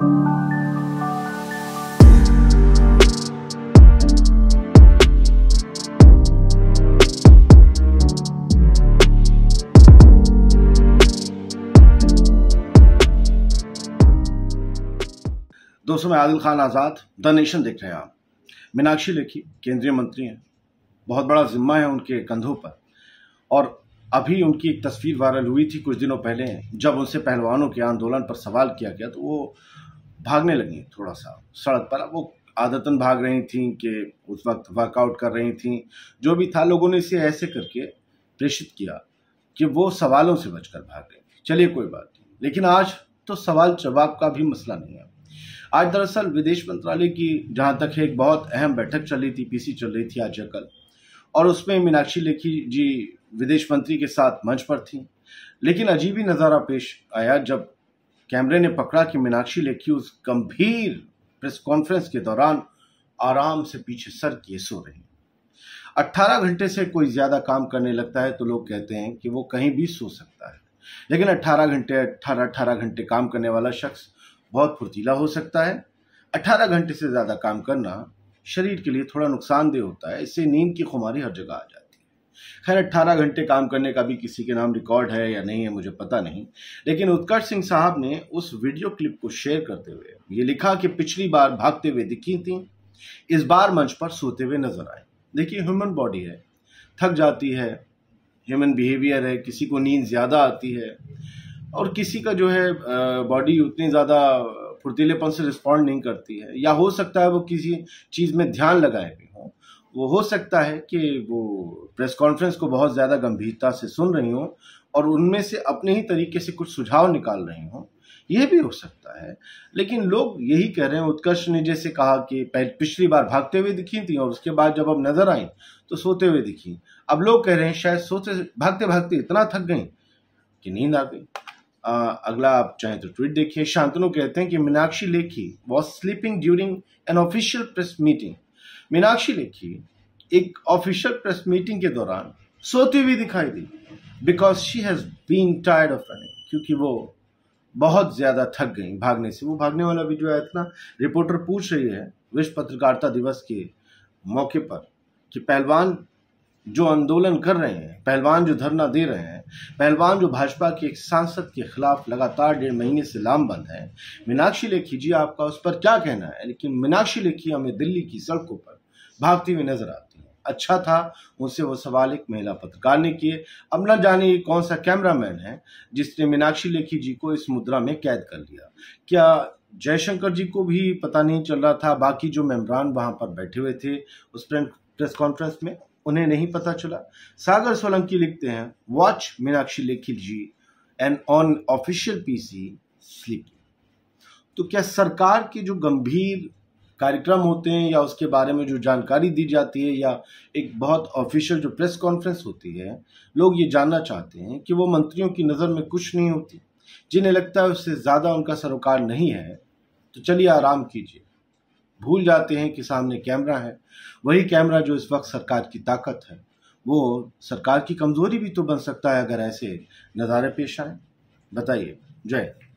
दोस्तों मैं Adil Khan Azad the nation देख रहे हैं आप मीनाक्षी लेखी केंद्रीय मंत्री हैं बहुत बड़ा जिम्मा है उनके कंधों पर और अभी उनकी एक तस्वीर वायरल हुई थी कुछ दिनों पहले जब उनसे पहलवानों के आंदोलन पर सवाल किया गया तो वो भागने लगी थोड़ा सा सड़क पर वो आदतन भाग रही थी कि उस वक्त वर्कआउट कर रही थी जो भी था लोगों ने इसे ऐसे करके प्रेषित किया कि वो सवालों से बचकर भाग रही चलिए कोई बात नहीं लेकिन आज तो सवाल जवाब का भी मसला नहीं है आज दरअसल विदेश मंत्रालय की जहाँ तक है एक बहुत अहम बैठक चल रही थी पीसी चल रही थी आज कल और उसमें मीनाक्षी लेखी जी विदेश मंत्री के साथ मंच पर थी लेकिन अजीब ही नज़ारा पेश आया जब कैमरे ने पकड़ा कि मीनाक्षी लेखी उस गंभीर प्रेस कॉन्फ्रेंस के दौरान आराम से पीछे सर किए सो रही अट्ठारह घंटे से कोई ज्यादा काम करने लगता है तो लोग कहते हैं कि वो कहीं भी सो सकता है लेकिन अट्ठारह घंटे अट्ठारह अट्ठारह घंटे काम करने वाला शख्स बहुत फुर्तीला हो सकता है अट्ठारह घंटे से ज़्यादा काम करना शरीर के लिए थोड़ा नुकसानदेह होता है इससे नींद की खुमारी हर जगह आ जाती है खैर अट्ठारह घंटे काम करने का भी किसी के नाम रिकॉर्ड है या नहीं है मुझे पता नहीं लेकिन उत्कर्ष सिंह साहब ने उस वीडियो क्लिप को शेयर करते हुए ये लिखा कि पिछली बार भागते हुए दिखी थी इस बार मंच पर सोते हुए नजर आए देखिए ह्यूमन बॉडी है थक जाती है ह्यूमन बिहेवियर है किसी को नींद ज़्यादा आती है और किसी का जो है बॉडी उतनी ज़्यादा फुर्तीलेपन से रिस्पॉन्ड नहीं करती है या हो सकता है वो किसी चीज़ में ध्यान लगाए भी हों वो हो सकता है कि वो प्रेस कॉन्फ्रेंस को बहुत ज़्यादा गंभीरता से सुन रही हों और उनमें से अपने ही तरीके से कुछ सुझाव निकाल रही हों यह भी हो सकता है लेकिन लोग यही कह रहे हैं उत्कर्ष ने जैसे कहा कि पहले पिछली बार भागते हुए दिखी थी और उसके बाद जब अब नजर आई तो सोते हुए दिखी अब लोग कह रहे हैं शायद सोते भागते भागते इतना थक गई कि नींद आ गई अगला आप चाहे तो ट्वीट देखिए शांतनु कहते हैं कि Meenakshi Lekhi was sleeping during an official press meeting Meenakshi Lekhi एक ऑफिशियल प्रेस मीटिंग के दौरान सोती हुई दिखाई दी because she has been tired of running क्योंकि वो बहुत ज़्यादा थक गई भागने से वो भागने वाला वीडियो आया था रिपोर्टर पूछ रही है विश्व पत्रकारिता दिवस के मौके पर कि पहलवान जो आंदोलन कर रहे हैं पहलवान जो धरना दे रहे हैं पहलवान जो भाजपा के एक सांसद के खिलाफ लगातार डेढ़ महीने से लामबंद है मीनाक्षी लेखी जी आपका उस पर क्या कहना है लेकिन मीनाक्षी लेखी हमें दिल्ली की सड़कों पर भागती हुई नजर आती है अच्छा था उनसे वो सवाल एक महिला पत्रकार ने किए अब न जाने ये कौन सा कैमरामैन है जिसने मीनाक्षी लेखी जी को इस मुद्रा में कैद कर लिया क्या जयशंकर जी को भी पता नहीं चल रहा था बाकी जो मेम्बरान वहां पर बैठे हुए थे उस प्रेस कॉन्फ्रेंस में उन्हें नहीं पता चला सागर सोलंकी लिखते हैं watch Meenakshi Lekhi ji and on official PC sleeping तो क्या सरकार के जो गंभीर कार्यक्रम होते हैं या उसके बारे में जो जानकारी दी जाती है या एक बहुत ऑफिशियल जो प्रेस कॉन्फ्रेंस होती है लोग ये जानना चाहते हैं कि वो मंत्रियों की नज़र में कुछ नहीं होती जिन्हें लगता है उससे ज़्यादा उनका सरोकार नहीं है तो चलिए आराम कीजिए भूल जाते हैं कि सामने कैमरा है वही कैमरा जो इस वक्त सरकार की ताकत है वो सरकार की कमज़ोरी भी तो बन सकता है अगर ऐसे नज़ारे पेश आए बताइए जय